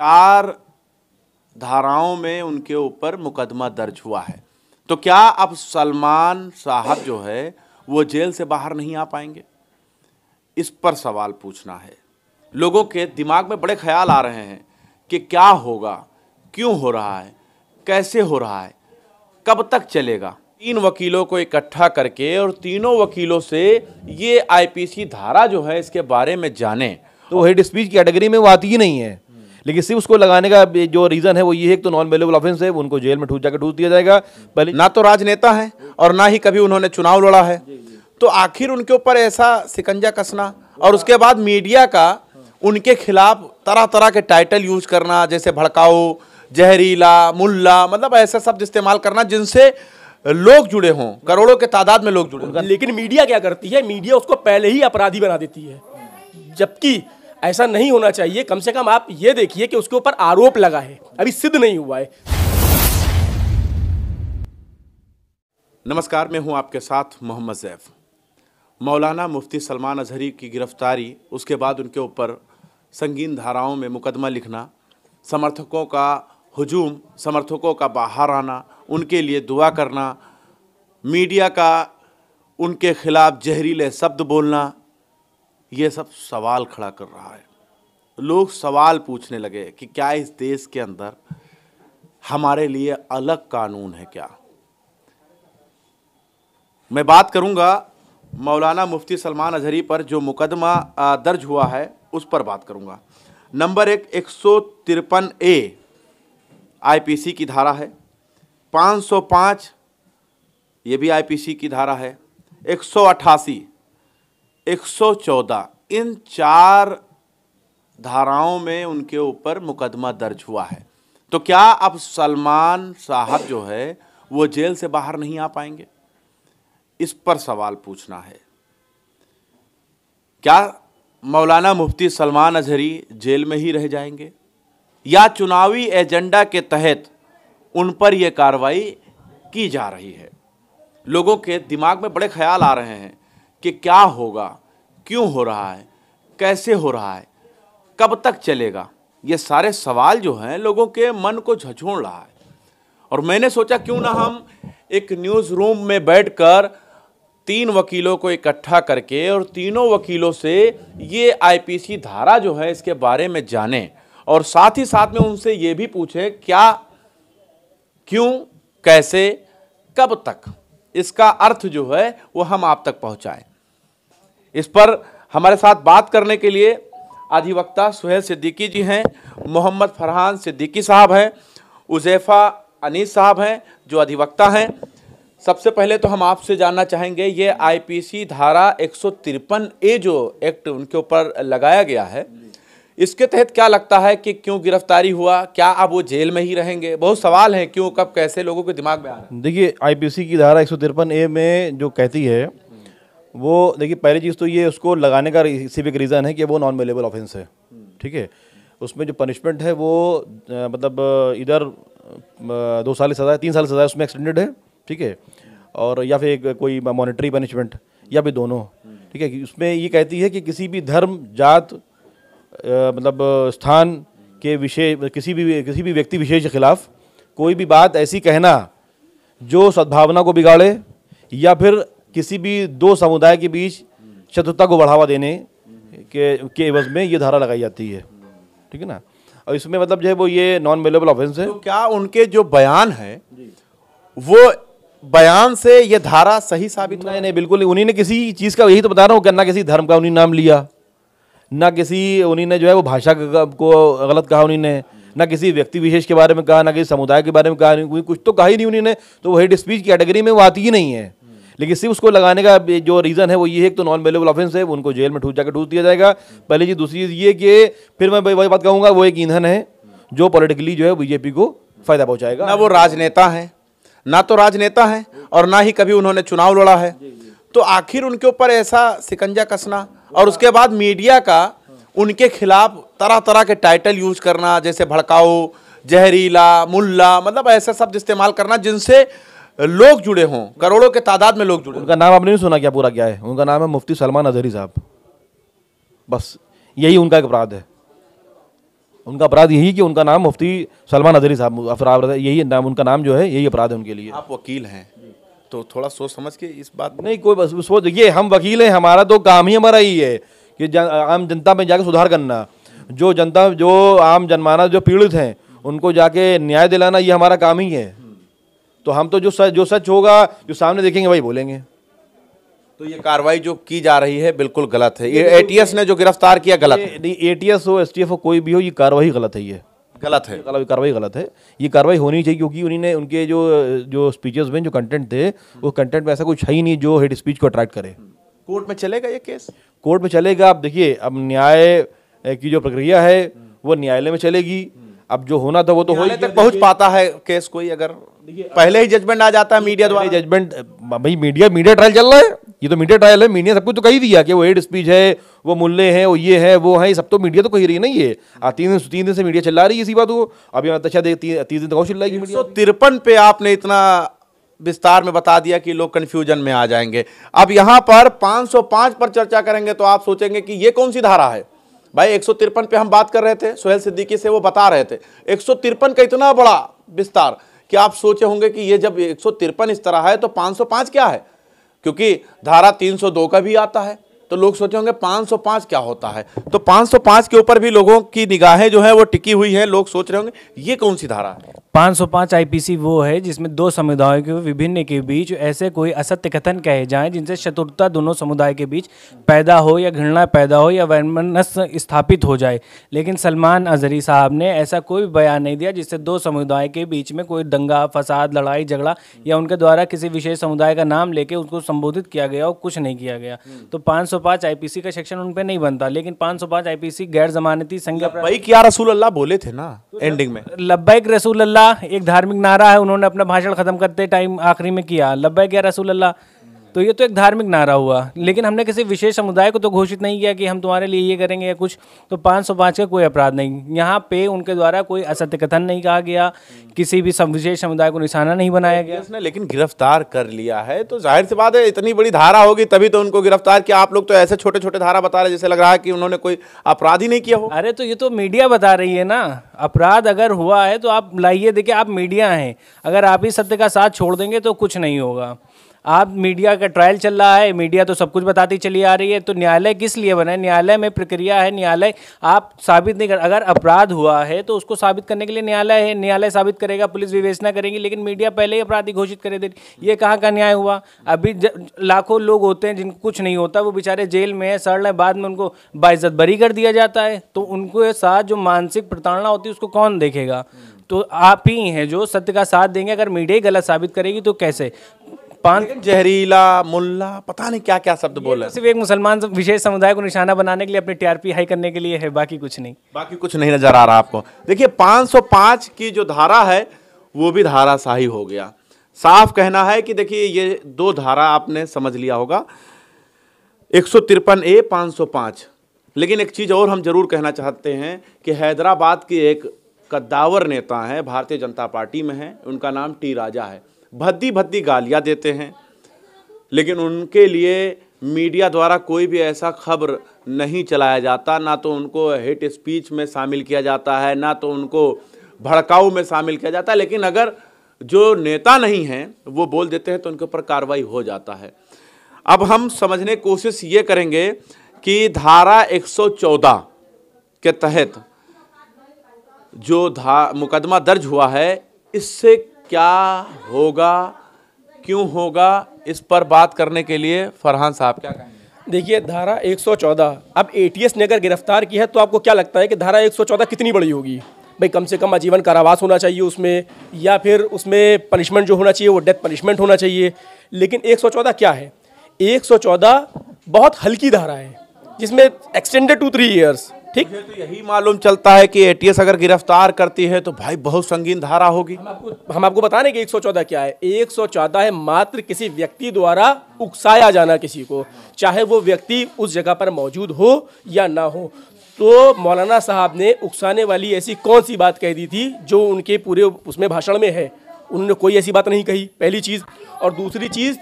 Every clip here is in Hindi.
चार धाराओं में उनके ऊपर मुकदमा दर्ज हुआ है तो क्या अब सलमान साहब जो है वो जेल से बाहर नहीं आ पाएंगे इस पर सवाल पूछना है लोगों के दिमाग में बड़े ख्याल आ रहे हैं कि क्या होगा क्यों हो रहा है कैसे हो रहा है कब तक चलेगा तीन वकीलों को इकट्ठा करके और तीनों वकीलों से ये आईपीसी धारा जो है इसके बारे में जाने तो हेड स्पीच कैटेगरी में वो आती ही नहीं है लेकिन सिर्फ उसको लगाने का जो रीज़न है वो ये है तो नॉन वेलेबल ऑफेंस है उनको जेल में ठूस जाकर ठूस दिया जाएगा पहले ना तो राजनेता है और ना ही कभी उन्होंने चुनाव लड़ा है तो आखिर उनके ऊपर ऐसा सिकंजा कसना और उसके बाद मीडिया का उनके खिलाफ तरह तरह के टाइटल यूज करना जैसे भड़काओ जहरीला मुल्ला मतलब ऐसा शब्द इस्तेमाल करना जिनसे लोग जुड़े हों करोड़ों के तादाद में लोग जुड़े हों लेकिन मीडिया क्या करती है मीडिया उसको पहले ही अपराधी बना देती है जबकि ऐसा नहीं होना चाहिए कम से कम आप ये देखिए कि उसके ऊपर आरोप लगा है अभी सिद्ध नहीं हुआ है नमस्कार मैं हूं आपके साथ मोहम्मद जैफ मौलाना मुफ्ती सलमान अजहरी की गिरफ्तारी उसके बाद उनके ऊपर संगीन धाराओं में मुकदमा लिखना समर्थकों का हजूम समर्थकों का बाहर आना उनके लिए दुआ करना मीडिया का उनके खिलाफ जहरीले शब्द बोलना ये सब सवाल खड़ा कर रहा है लोग सवाल पूछने लगे कि क्या इस देश के अंदर हमारे लिए अलग कानून है क्या मैं बात करूंगा मौलाना मुफ्ती सलमान अजहरी पर जो मुकदमा दर्ज हुआ है उस पर बात करूंगा नंबर एक एक सौ तिरपन ए आईपीसी की धारा है 505 ये भी आईपीसी की धारा है एक सौ अट्ठासी 114 इन चार धाराओं में उनके ऊपर मुकदमा दर्ज हुआ है तो क्या अब सलमान साहब जो है वो जेल से बाहर नहीं आ पाएंगे इस पर सवाल पूछना है क्या मौलाना मुफ्ती सलमान अजहरी जेल में ही रह जाएंगे या चुनावी एजेंडा के तहत उन पर यह कार्रवाई की जा रही है लोगों के दिमाग में बड़े ख्याल आ रहे हैं कि क्या होगा क्यों हो रहा है कैसे हो रहा है कब तक चलेगा ये सारे सवाल जो हैं लोगों के मन को झझोड़ रहा है और मैंने सोचा क्यों ना हम एक न्यूज़ रूम में बैठकर तीन वकीलों को इकट्ठा करके और तीनों वकीलों से ये आईपीसी धारा जो है इसके बारे में जानें और साथ ही साथ में उनसे ये भी पूछें क्या क्यों कैसे कब तक इसका अर्थ जो है वो हम आप तक पहुँचाएँ इस पर हमारे साथ बात करने के लिए अधिवक्ता सुहेल सिद्दीकी जी हैं मोहम्मद फरहान सिद्दीकी साहब हैं उजैफ़ा अनीस साहब हैं जो अधिवक्ता हैं सबसे पहले तो हम आपसे जानना चाहेंगे ये आईपीसी धारा एक ए जो एक्ट उनके ऊपर लगाया गया है इसके तहत क्या लगता है कि क्यों गिरफ्तारी हुआ क्या अब वो जेल में ही रहेंगे बहुत सवाल हैं क्यों कब कैसे लोगों के दिमाग में आ रहा है देखिए आईपीसी की धारा एक ए में जो कहती है वो देखिए पहली चीज़ तो ये उसको लगाने का सिविक रीज़न है कि वो नॉन मेलेबल ऑफेंस है ठीक है उसमें जो पनिशमेंट है वो मतलब इधर दो साल की सज़ा तीन साल सज़ा उसमें एक्सटेंडेड है ठीक है और या फिर कोई मॉनिटरी पनिशमेंट या फिर दोनों ठीक है उसमें ये कहती है कि किसी भी धर्म जात मतलब स्थान के विषय किसी भी किसी भी व्यक्ति विशेष के खिलाफ कोई भी बात ऐसी कहना जो सद्भावना को बिगाड़े या फिर किसी भी दो समुदाय के बीच शत्रुता को बढ़ावा देने के के एवज में ये धारा लगाई जाती है ठीक है ना और इसमें मतलब जो है वो ये नॉन वेलेबल ऑफेंस है तो क्या उनके जो बयान है वो बयान से ये धारा सही साबित नहीं नहीं बिल्कुल उन्हीं ने किसी चीज़ का यही तो बता रहा हूँ कि ना किसी धर्म का उन्हीं नाम लिया ना किसी उन्हीं ने जो है वो भाषा को गलत कहा उन्हीं ने ना किसी व्यक्ति विशेष के बारे में कहा ना किसी समुदाय के बारे में कहा कुछ तो कहा ही नहीं उन्हीं ने तो वो डिस्पीच की कैटेगरी में वो आती ही नहीं है लेकिन सिर्फ उसको लगाने का जो रीज़न है वो ये है तो नॉन वेलेबल ऑफेंस है उनको जेल में ठूस जाकर ठूस दिया जाएगा पहली चीज़ दूसरी चीज़ ये कि फिर मैं वही बात कहूँगा वो एक ईंधन है जो पॉलिटिकली जो है बीजेपी को फ़ायदा पहुँचाएगा ना वो राजनेता है ना तो राजनेता है और ना ही कभी उन्होंने चुनाव लड़ा है तो आखिर उनके ऊपर ऐसा सिकंजा कसना और उसके बाद मीडिया का उनके खिलाफ तरह तरह के टाइटल यूज करना जैसे भड़काऊ जहरीला मुल्ला मतलब ऐसा शब्द इस्तेमाल करना जिनसे लोग जुड़े हों करोड़ों के तादाद में लोग जुड़े उनका नाम आपने नहीं सुना क्या पूरा क्या है उनका नाम है मुफ्ती सलमान अजहरी साहब बस यही उनका एक अपराध है उनका अपराध यही कि उनका नाम मुफ्ती सलमान अजहरी साहब अफराब यही नाम उनका नाम जो है यही अपराध है उनके लिए आप वकील हैं तो थोड़ा सोच समझ के इस बात नहीं कोई बस सोच ये हम वकील हैं हमारा तो काम ही हमारा ही है कि आम जनता में जाके सुधार करना जो जनता जो आम जनमाना जो पीड़ित हैं उनको जाके न्याय दिलाना ये हमारा काम ही है तो हम तो जो सच जो सच होगा जो सामने देखेंगे वही बोलेंगे तो ये कार्रवाई जो की जा रही है बिल्कुल गलत है ये एटीएस ने जो गिरफ्तार किया गलत है नहीं एटीएस हो एसटीएफ हो कोई भी हो ये कार्रवाई गलत है ये गलत है कार्रवाई गलत है ये कार्रवाई होनी चाहिए क्योंकि उन्होंने उनके जो जो स्पीचेस में जो कंटेंट थे वो कंटेंट में ऐसा कुछ है ही नहीं जो हेड स्पीच को अट्रैक्ट करे कोर्ट में चलेगा ये केस कोर्ट में चलेगा आप देखिए अब न्याय की जो प्रक्रिया है वो न्यायालय में चलेगी अब जो होना था वो तो होने तक पहुंच पाता है केस कोई अगर पहले ही जजमेंट आ जाता है मीडिया द्वारा जजमेंट भाई मीडिया मीडिया ट्रायल चल रहा है ये तो मीडिया ट्रायल है मीडिया सब कुछ तो कही दिया कि वो एड स्पीच है वो मुल्ले हैं वो ये है वो है सब तो मीडिया तो कही रही नहीं है आ, तीन दिन तीन दिन से मीडिया चिल्ला रही है इसी बात को अभी अच्छा तीन दिन तक चल चिल्लाएगी मीडिया तिरपन पे आपने इतना विस्तार में बता दिया कि लोग कन्फ्यूजन में आ जाएंगे अब यहाँ पर पाँच पर चर्चा करेंगे तो आप सोचेंगे कि ये कौन सी धारा है भाई एक पे हम बात कर रहे थे सोहेल सिद्दीकी से वो बता रहे थे एक का इतना बड़ा विस्तार कि आप सोचे होंगे कि ये जब एक इस तरह है तो 505 क्या है क्योंकि धारा 302 का भी आता है तो लोग सोचे होंगे 505 क्या होता है तो 505 के ऊपर भी लोगों की निगाहें जो है वो टिकी हुई हैं लोग सोच रहे होंगे ये कौन सी धारा है 505 आईपीसी वो है जिसमें दो समुदायों के विभिन्न के बीच ऐसे कोई असत्य कथन कहे जाएं जिनसे शत्रुता दोनों समुदाय के बीच पैदा हो या घृणा पैदा हो या वैमनस स्थापित हो जाए लेकिन सलमान अजहरी साहब ने ऐसा कोई बयान नहीं दिया जिससे दो समुदाय के बीच में कोई दंगा फसाद लड़ाई झगड़ा या उनके द्वारा किसी विशेष समुदाय का नाम लेके उसको संबोधित किया गया और कुछ नहीं किया गया तो पाँच सौ पाँच का सेक्शन उन पर नहीं बनता लेकिन पाँच सौ पाँच गैर जमानती संज्ञा भाई क्या रसूल अल्लाह बोले थे ना एंडिंग तो में लब्बैक रसूल अल्लाह अल्लाह एक धार्मिक नारा है उन्होंने अपना भाषण ख़त्म करते टाइम आखिरी में किया लब्बैक या रसूल अल्लाह तो ये तो एक धार्मिक नारा हुआ लेकिन हमने किसी विशेष समुदाय को तो घोषित नहीं किया कि हम तुम्हारे लिए ये करेंगे या कुछ तो पाँच सौ पाँच का कोई अपराध नहीं यहाँ पे उनके द्वारा कोई असत्य कथन नहीं कहा गया किसी भी विशेष समुदाय को निशाना नहीं बनाया गया उसने लेकिन गिरफ्तार कर लिया है तो जाहिर सी बात है इतनी बड़ी धारा होगी तभी तो उनको गिरफ्तार किया आप लोग तो ऐसे छोटे छोटे धारा बता रहे जैसे लग रहा है कि उन्होंने कोई अपराध ही नहीं किया हो अरे तो ये तो मीडिया बता रही है ना अपराध अगर हुआ है तो आप लाइए देखिए आप मीडिया हैं अगर आप ही सत्य का साथ छोड़ देंगे तो कुछ नहीं होगा आप मीडिया का ट्रायल चल रहा है मीडिया तो सब कुछ बताती चली आ रही है तो न्यायालय किस लिए बना है न्यायालय में प्रक्रिया है न्यायालय आप साबित नहीं कर अगर अपराध हुआ है तो उसको साबित करने के लिए न्यायालय है न्यायालय साबित करेगा पुलिस विवेचना करेगी लेकिन मीडिया पहले ही अपराधी घोषित करे दे ये कहाँ का न्याय हुआ अभी लाखों लोग होते हैं जिनको कुछ नहीं होता वो बेचारे जेल में है सड़ है बाद में उनको बाइज्जत बरी कर दिया जाता है तो उनको साथ जो मानसिक प्रताड़ना होती है उसको कौन देखेगा तो आप ही हैं जो सत्य का साथ देंगे अगर मीडिया ही गलत साबित करेगी तो कैसे पान जहरीला मुल्ला पता नहीं क्या क्या शब्द बोला तो सिर्फ एक मुसलमान विशेष समुदाय को निशाना बनाने के लिए अपनी टीआरपी हाई करने के लिए है बाकी कुछ नहीं बाकी कुछ नहीं नजर आ रहा आपको देखिए 505 की जो धारा है वो भी धाराशाही हो गया साफ कहना है कि देखिए ये दो धारा आपने समझ लिया होगा एक सौ तिरपन ए पांच सौ लेकिन एक चीज़ और हम जरूर कहना चाहते हैं कि हैदराबाद के एक कद्दावर नेता हैं भारतीय जनता पार्टी में हैं उनका नाम टी राजा है भद्दी भद्दी गालियाँ देते हैं लेकिन उनके लिए मीडिया द्वारा कोई भी ऐसा खबर नहीं चलाया जाता ना तो उनको हेट स्पीच में शामिल किया जाता है ना तो उनको भड़काऊ में शामिल किया जाता है लेकिन अगर जो नेता नहीं हैं वो बोल देते हैं तो उनके ऊपर कार्रवाई हो जाता है अब हम समझने की कोशिश ये करेंगे कि धारा 114 के तहत जो धा मुकदमा दर्ज हुआ है इससे क्या होगा क्यों होगा इस पर बात करने के लिए फरहान साहब क्या कहेंगे देखिए धारा 114 अब एटीएस ने अगर गिरफ्तार की है तो आपको क्या लगता है कि धारा 114 कितनी बड़ी होगी भाई कम से कम आजीवन कारावास होना चाहिए उसमें या फिर उसमें पनिशमेंट जो होना चाहिए वो डेथ पनिशमेंट होना चाहिए लेकिन 114 क्या है 114 बहुत हल्की धारा है जिसमें एक्सटेंडेड टू थ्री ईयर्स ठीक तो यही मालूम चलता है कि एटीएस अगर गिरफ्तार करती है तो भाई बहुत संगीन धारा होगी हम आपको हम आपको एक सौ चौदह क्या है एक सौ चौदह है मात्र किसी व्यक्ति द्वारा उकसाया जाना किसी को चाहे वो व्यक्ति उस जगह पर मौजूद हो या ना हो तो मौलाना साहब ने उकसाने वाली ऐसी कौन सी बात कह दी थी जो उनके पूरे उसमें भाषण में है उन्होंने कोई ऐसी बात नहीं कही पहली चीज़ और दूसरी चीज़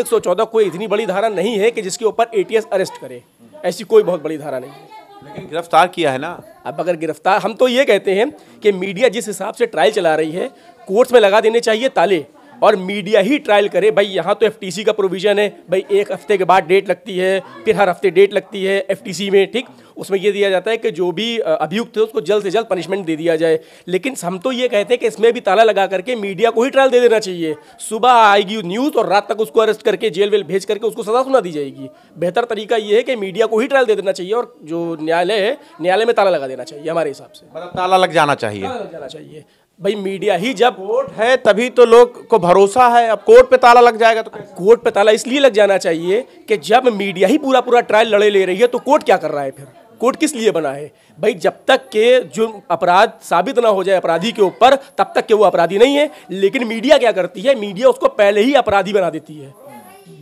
114 कोई इतनी बड़ी धारा नहीं है कि जिसके ऊपर एटीएस अरेस्ट करे ऐसी कोई बहुत बड़ी धारा नहीं है लेकिन गिरफ्तार किया है ना अब अगर गिरफ्तार हम तो ये कहते हैं कि मीडिया जिस हिसाब से ट्रायल चला रही है कोर्ट्स में लगा देने चाहिए ताले और मीडिया ही ट्रायल करे भाई यहाँ तो एफटीसी का प्रोविज़न है भाई एक हफ्ते के बाद डेट लगती है फिर हर हफ्ते डेट लगती है एफटीसी में ठीक उसमें यह दिया जाता है कि जो भी अभियुक्त है उसको जल्द से जल्द पनिशमेंट दे दिया जाए लेकिन हम तो ये कहते हैं कि इसमें भी ताला लगा करके मीडिया को ही ट्रायल दे देना चाहिए सुबह आएगी न्यूज़ और रात तक उसको अरेस्ट करके जेल वेल भेज करके उसको सजा सुना दी जाएगी बेहतर तरीका ये है कि मीडिया को ही ट्रायल दे देना चाहिए और जो न्यायालय है न्यायालय में ताला लगा देना चाहिए हमारे हिसाब से मतलब ताला लग जाना चाहिए ताला लग जाना चाहिए भाई मीडिया ही जब कोर्ट है तभी तो लोग को भरोसा है अब कोर्ट पे ताला लग जाएगा तो कोर्ट पे ताला इसलिए लग जाना चाहिए कि जब मीडिया ही पूरा पूरा ट्रायल लड़े ले रही है तो कोर्ट क्या कर रहा है फिर कोर्ट किस लिए बना है भाई जब तक के जो अपराध साबित ना हो जाए अपराधी के ऊपर तब तक के वो अपराधी नहीं है लेकिन मीडिया क्या करती है मीडिया उसको पहले ही अपराधी बना देती है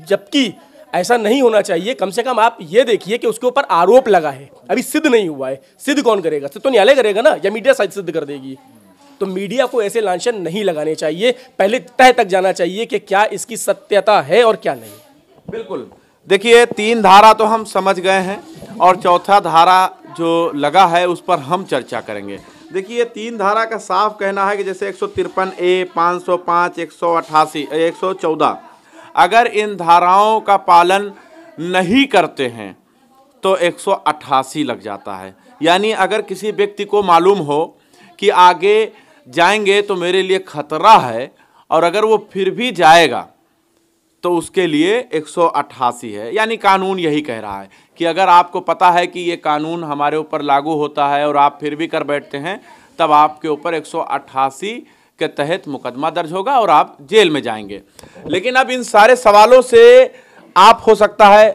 जबकि ऐसा नहीं होना चाहिए कम से कम आप ये देखिए कि उसके ऊपर आरोप लगा है अभी सिद्ध नहीं हुआ है सिद्ध कौन करेगा सिद्ध तो न्यायालय करेगा ना या मीडिया सिद्ध कर देगी तो मीडिया को ऐसे लांछन नहीं लगाने चाहिए पहले तय तक जाना चाहिए कि क्या इसकी सत्यता है और क्या नहीं बिल्कुल देखिए तीन धारा तो हम समझ गए हैं और चौथा धारा जो लगा है उस पर हम चर्चा करेंगे देखिए तीन धारा का साफ कहना है कि जैसे एक सौ तिरपन ए पाँच सौ पाँच एक सौ अट्ठासी एक सौ चौदह अगर इन धाराओं का पालन नहीं करते हैं तो एक सौ अट्ठासी लग जाता है यानी अगर किसी व्यक्ति को मालूम हो कि आगे जाएंगे तो मेरे लिए खतरा है और अगर वो फिर भी जाएगा तो उसके लिए एक है यानी कानून यही कह रहा है कि अगर आपको पता है कि ये कानून हमारे ऊपर लागू होता है और आप फिर भी कर बैठते हैं तब आपके ऊपर एक के तहत मुकदमा दर्ज होगा और आप जेल में जाएंगे लेकिन अब इन सारे सवालों से आप हो सकता है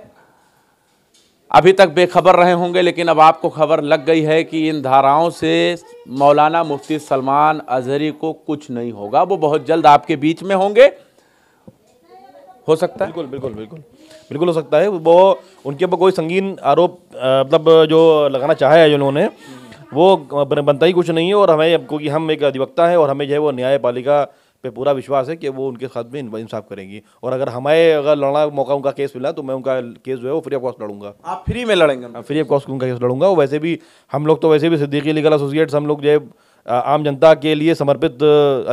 अभी तक बेखबर रहे होंगे लेकिन अब आपको खबर लग गई है कि इन धाराओं से मौलाना मुफ्ती सलमान अजहरी को कुछ नहीं होगा वो बहुत जल्द आपके बीच में होंगे हो सकता है बिल्कुल बिल्कुल बिल्कुल बिल्कुल हो सकता है वो उनके ऊपर कोई संगीन आरोप मतलब जो लगाना चाहे है उन्होंने वो बनता ही कुछ नहीं है और हमें क्योंकि हम एक अधिवक्ता हैं और हमें जो है वो न्यायपालिका पे पूरा विश्वास है कि वो उनके खत में इंसाफ करेंगी और अगर हमारे अगर लड़ना मौका उनका केस मिला तो मैं उनका केस जो है वो फ्री ऑफ कॉस्ट लड़ूंगा आप फ्री में लड़ेंगे फ्री ऑफ कॉस्ट उनका हाँ, केस लड़ूंगा वैसे भी हम लोग तो वैसे भी सिद्दीकी लीगल एसोसिएट्स हम लोग जो है आम जनता के लिए समर्पित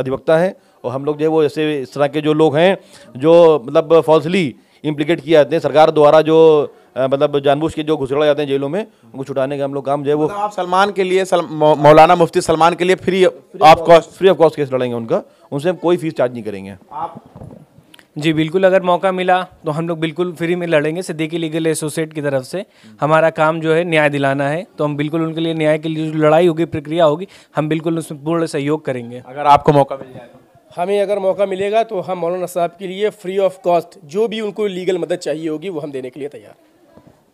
अधिवक्ता हैं और हम लोग जो है वो ऐसे इस तरह के जो लोग हैं जो मतलब फॉल्सली इम्प्लीकेट किया जाते हैं सरकार द्वारा जो मतलब जानबूझ के जो घुसड़ा जाते हैं जेलों में उनको छुटाने का हम लोग काम जो है वो मतलब आप सलमान के लिए मौलाना मुफ्ती सलमान के लिए free of cost free of cost case लड़ेंगे उनका उनसे हम कोई फीस चार्ज नहीं करेंगे जी बिल्कुल अगर मौका मिला तो हम लोग बिल्कुल फ्री में लड़ेंगे सिद्दीकी लीगल एसोसिएट की तरफ से हमारा काम जो है न्याय दिलाना है तो हम बिल्कुल उनके लिए न्याय के लिए जो लड़ाई होगी प्रक्रिया होगी हम बिल्कुल उसमें पूर्ण सहयोग करेंगे अगर आपको मौका मिल जाए तो। हमें अगर मौका मिलेगा तो हम मौलाना साहब के लिए फ्री ऑफ कॉस्ट जो भी उनको लीगल मदद चाहिए होगी वो हम देने के लिए तैयार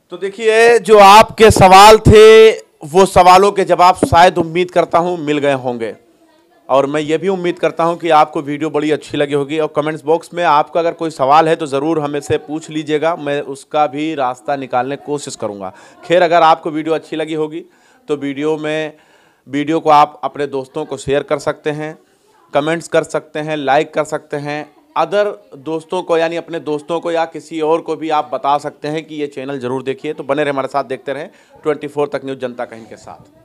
तो देखिए जो आपके सवाल थे वो सवालों के जवाब शायद उम्मीद करता हूँ मिल गए होंगे और मैं ये भी उम्मीद करता हूँ कि आपको वीडियो बड़ी अच्छी लगी होगी और कमेंट्स बॉक्स में आपका अगर कोई सवाल है तो ज़रूर हमें से पूछ लीजिएगा मैं उसका भी रास्ता निकालने की कोशिश करूँगा खैर अगर आपको वीडियो अच्छी लगी होगी तो वीडियो में वीडियो को आप अपने दोस्तों को शेयर कर सकते हैं कमेंट्स कर सकते हैं लाइक कर सकते हैं अदर दोस्तों को यानी अपने दोस्तों को या किसी और को भी आप बता सकते हैं कि ये चैनल ज़रूर देखिए तो बने रहे हमारे साथ देखते रहें ट्वेंटी तक न्यूज़ जनता कहीं के साथ